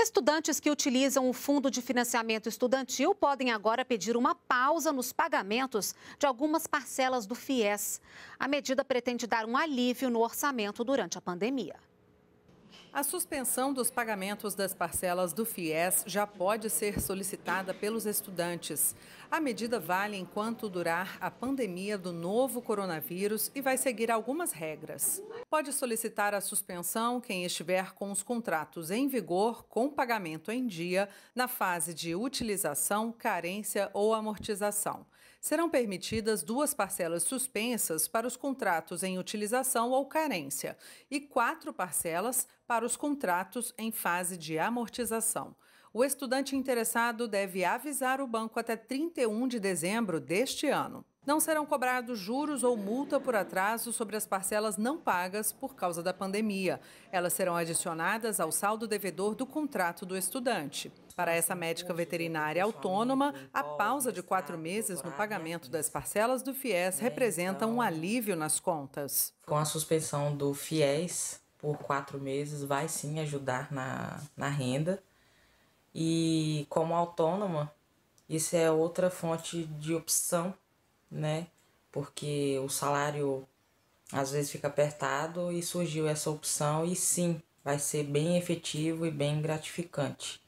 Estudantes que utilizam o Fundo de Financiamento Estudantil podem agora pedir uma pausa nos pagamentos de algumas parcelas do FIES. A medida pretende dar um alívio no orçamento durante a pandemia. A suspensão dos pagamentos das parcelas do FIES já pode ser solicitada pelos estudantes. A medida vale enquanto durar a pandemia do novo coronavírus e vai seguir algumas regras. Pode solicitar a suspensão quem estiver com os contratos em vigor, com pagamento em dia, na fase de utilização, carência ou amortização. Serão permitidas duas parcelas suspensas para os contratos em utilização ou carência e quatro parcelas para para os contratos em fase de amortização. O estudante interessado deve avisar o banco até 31 de dezembro deste ano. Não serão cobrados juros ou multa por atraso sobre as parcelas não pagas por causa da pandemia. Elas serão adicionadas ao saldo devedor do contrato do estudante. Para essa médica veterinária autônoma, a pausa de quatro meses no pagamento das parcelas do FIES representa um alívio nas contas. Com a suspensão do FIES, por quatro meses vai sim ajudar na, na renda. E como autônoma, isso é outra fonte de opção, né? Porque o salário às vezes fica apertado e surgiu essa opção e sim, vai ser bem efetivo e bem gratificante.